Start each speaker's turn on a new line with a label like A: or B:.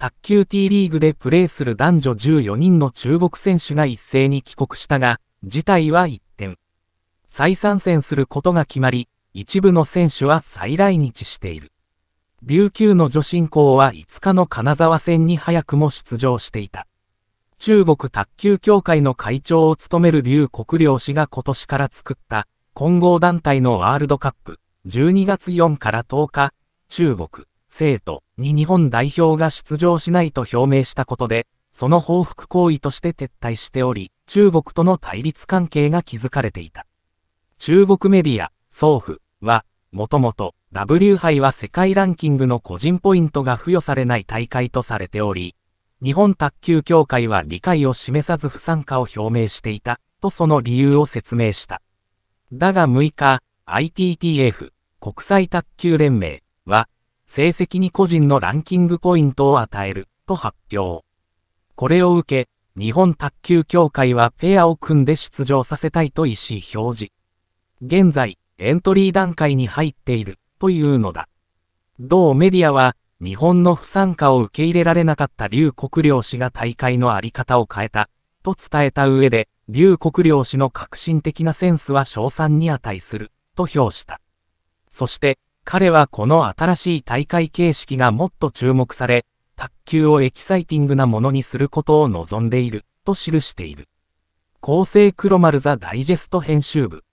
A: 卓球 T リーグでプレーする男女14人の中国選手が一斉に帰国したが、事態は一転。再参戦することが決まり、一部の選手は再来日している。琉球の女進校は5日の金沢戦に早くも出場していた。中国卓球協会の会長を務める劉国良氏が今年から作った混合団体のワールドカップ12月4から10日、中国、生徒に日本代表が出場しないと表明したことで、その報復行為として撤退しており、中国との対立関係が築かれていた。中国メディア、総府は、もともと W 杯は世界ランキングの個人ポイントが付与されない大会とされており、日本卓球協会は理解を示さず不参加を表明していた、とその理由を説明した。だが6日、ITTF、国際卓球連盟は、成績に個人のランキングポイントを与えると発表。これを受け、日本卓球協会はペアを組んで出場させたいと意思表示。現在、エントリー段階に入っているというのだ。同メディアは、日本の不参加を受け入れられなかった劉国良氏が大会のあり方を変えた、と伝えた上で、劉国良氏の革新的なセンスは賞賛に値する、と評した。そして、彼はこの新しい大会形式がもっと注目され、卓球をエキサイティングなものにすることを望んでいる、と記している。厚生黒丸ザダイジェスト編集部。